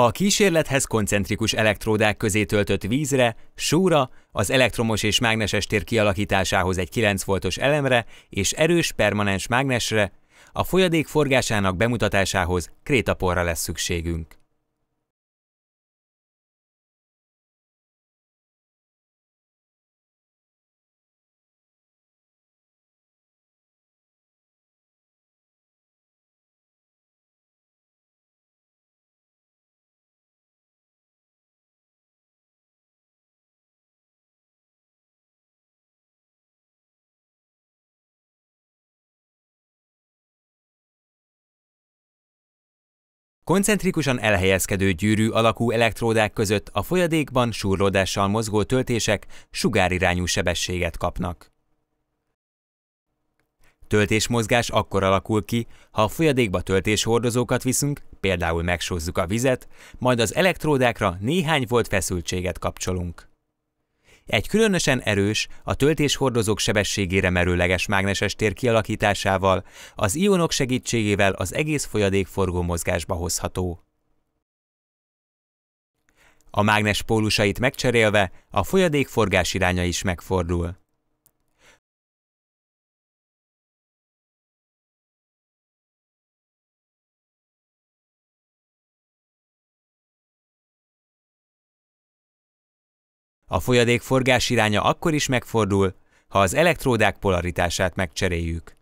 A kísérlethez koncentrikus elektródák közé töltött vízre, sóra, az elektromos és mágneses tér kialakításához egy 9 voltos elemre és erős permanens mágnesre, a folyadék forgásának bemutatásához krétaporra lesz szükségünk. Koncentrikusan elhelyezkedő gyűrű alakú elektródák között a folyadékban súrlódással mozgó töltések sugárirányú sebességet kapnak. Töltésmozgás akkor alakul ki, ha a folyadékba töltéshordozókat viszünk, például megsózzuk a vizet, majd az elektródákra néhány volt feszültséget kapcsolunk. Egy különösen erős, a töltéshordozók sebességére merőleges mágneses tér kialakításával, az ionok segítségével az egész folyadék forgómozgásba hozható. A mágnes pólusait megcserélve a folyadék forgás iránya is megfordul. A folyadék forgás iránya akkor is megfordul, ha az elektródák polaritását megcseréljük.